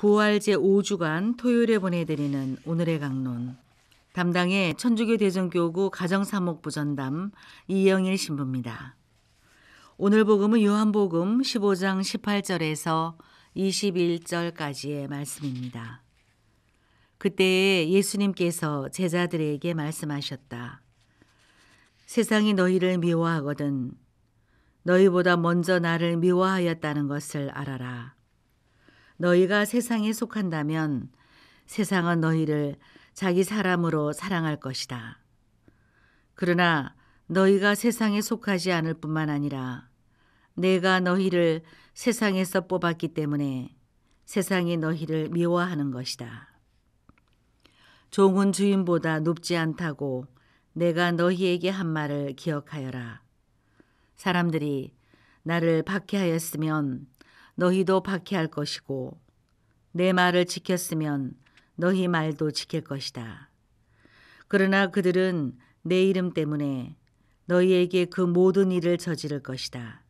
부활제 5주간 토요일에 보내드리는 오늘의 강론. 담당의 천주교 대전교구 가정사목부 전담 이영일 신부입니다. 오늘 복음은 요한복음 15장 18절에서 21절까지의 말씀입니다. 그때에 예수님께서 제자들에게 말씀하셨다. 세상이 너희를 미워하거든 너희보다 먼저 나를 미워하였다는 것을 알아라. 너희가 세상에 속한다면 세상은 너희를 자기 사람으로 사랑할 것이다. 그러나 너희가 세상에 속하지 않을 뿐만 아니라 내가 너희를 세상에서 뽑았기 때문에 세상이 너희를 미워하는 것이다. 종은 주인보다 높지 않다고 내가 너희에게 한 말을 기억하여라. 사람들이 나를 박해하였으면 너희도 박해할 것이고 내 말을 지켰으면 너희 말도 지킬 것이다. 그러나 그들은 내 이름 때문에 너희에게 그 모든 일을 저지를 것이다.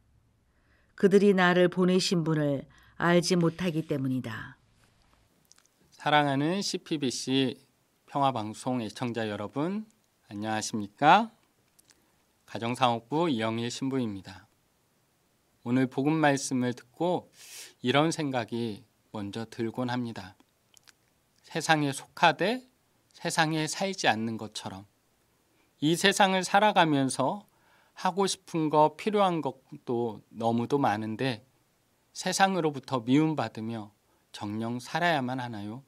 그들이 나를 보내신 분을 알지 못하기 때문이다. 사랑하는 CPBC 평화방송 애청자 여러분, 안녕하십니까? 가정사업부 이영일 신부입니다. 오늘 복음 말씀을 듣고 이런 생각이 먼저 들곤 합니다. 세상에 속하되 세상에 살지 않는 것처럼 이 세상을 살아가면서 하고 싶은 거 필요한 것도 너무도 많은데 세상으로부터 미움받으며 정령 살아야만 하나요?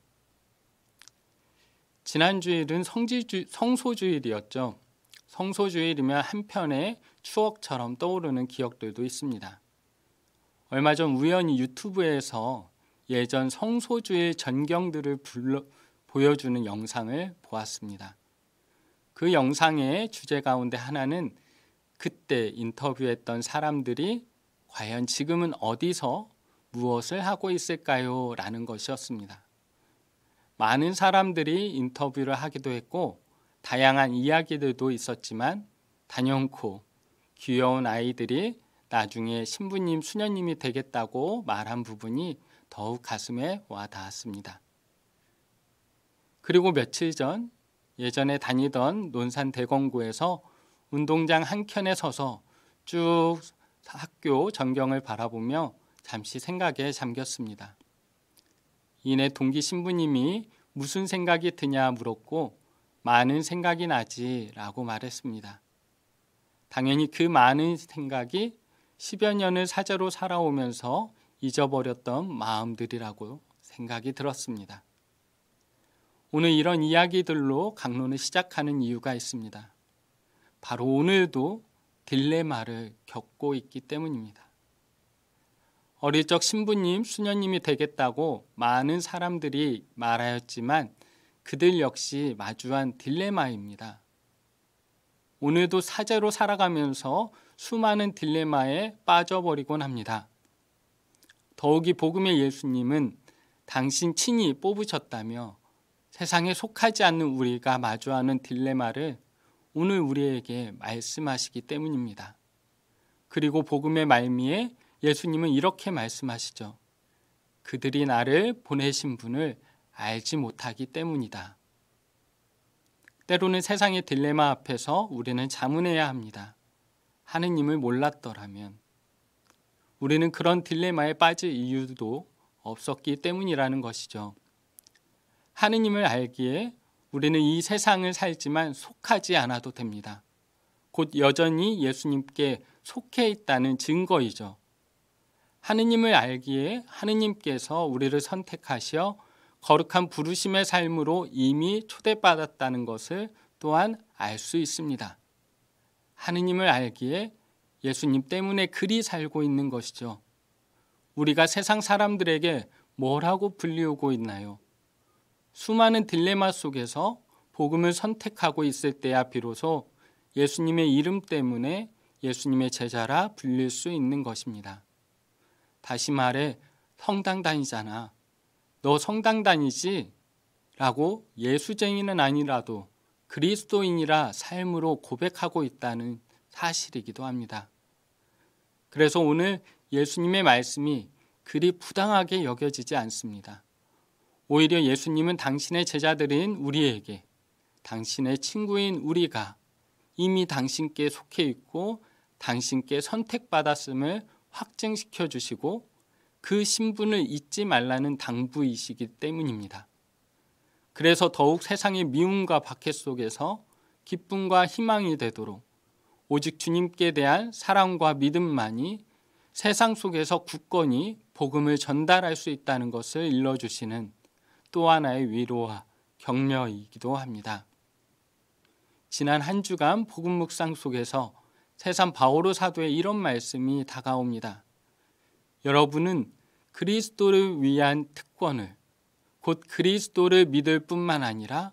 지난 주일은 성지주, 성소주일이었죠. 성소주일이면 한편의 추억처럼 떠오르는 기억들도 있습니다. 얼마 전 우연히 유튜브에서 예전 성소주의 전경들을 불러, 보여주는 영상을 보았습니다. 그 영상의 주제 가운데 하나는 그때 인터뷰했던 사람들이 과연 지금은 어디서 무엇을 하고 있을까요? 라는 것이었습니다. 많은 사람들이 인터뷰를 하기도 했고 다양한 이야기들도 있었지만 단연코 귀여운 아이들이 나중에 신부님, 수녀님이 되겠다고 말한 부분이 더욱 가슴에 와 닿았습니다. 그리고 며칠 전 예전에 다니던 논산 대건구에서 운동장 한켠에 서서 쭉 학교 전경을 바라보며 잠시 생각에 잠겼습니다. 이내 동기 신부님이 무슨 생각이 드냐 물었고 많은 생각이 나지라고 말했습니다. 당연히 그 많은 생각이 10여 년을 사제로 살아오면서 잊어버렸던 마음들이라고 생각이 들었습니다. 오늘 이런 이야기들로 강론을 시작하는 이유가 있습니다. 바로 오늘도 딜레마를 겪고 있기 때문입니다. 어릴 적 신부님, 수녀님이 되겠다고 많은 사람들이 말하였지만 그들 역시 마주한 딜레마입니다. 오늘도 사제로 살아가면서 수많은 딜레마에 빠져버리곤 합니다. 더욱이 복음의 예수님은 당신 친히 뽑으셨다며 세상에 속하지 않는 우리가 마주하는 딜레마를 오늘 우리에게 말씀하시기 때문입니다. 그리고 복음의 말미에 예수님은 이렇게 말씀하시죠. 그들이 나를 보내신 분을 알지 못하기 때문이다. 때로는 세상의 딜레마 앞에서 우리는 자문해야 합니다. 하느님을 몰랐더라면 우리는 그런 딜레마에 빠질 이유도 없었기 때문이라는 것이죠. 하느님을 알기에 우리는 이 세상을 살지만 속하지 않아도 됩니다. 곧 여전히 예수님께 속해 있다는 증거이죠. 하느님을 알기에 하느님께서 우리를 선택하시어 거룩한 부르심의 삶으로 이미 초대받았다는 것을 또한 알 수 있습니다. 하느님을 알기에 예수님 때문에 그리 살고 있는 것이죠. 우리가 세상 사람들에게 뭐라고 불리우고 있나요? 수많은 딜레마 속에서 복음을 선택하고 있을 때야 비로소 예수님의 이름 때문에 예수님의 제자라 불릴 수 있는 것입니다. 다시 말해 성당 다니잖아. 너 성당 다니지? 라고 예수쟁이는 아니라도 그리스도인이라 삶으로 고백하고 있다는 사실이기도 합니다. 그래서 오늘 예수님의 말씀이 그리 부당하게 여겨지지 않습니다. 오히려 예수님은 당신의 제자들인 우리에게 당신의 친구인 우리가 이미 당신께 속해 있고 당신께 선택받았음을 확증시켜 주시고 그 신분을 잊지 말라는 당부이시기 때문입니다. 그래서 더욱 세상의 미움과 박해 속에서 기쁨과 희망이 되도록 오직 주님께 대한 사랑과 믿음만이 세상 속에서 굳건히 복음을 전달할 수 있다는 것을 일러주시는 또 하나의 위로와 격려이기도 합니다. 지난 한 주간 복음 묵상 속에서 세상 바오로 사도의 이런 말씀이 다가옵니다. 여러분은 그리스도를 위한 특권을 곧 그리스도를 믿을 뿐만 아니라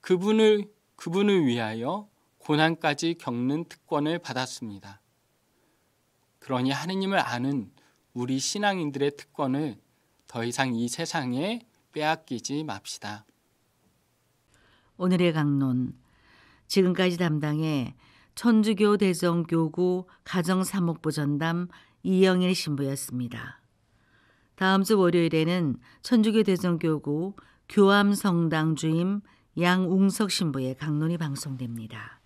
그분을 그분을 위하여 고난까지 겪는 특권을 받았습니다. 그러니 하느님을 아는 우리 신앙인들의 특권을 더 이상 이 세상에 빼앗기지 맙시다. 오늘의 강론 지금까지 담당해 천주교 대성교구 가정사목부 전담 이영일 신부였습니다. 다음 주 월요일에는 천주교 대전교구 교암성당 주임 양웅석 신부의 강론이 방송됩니다.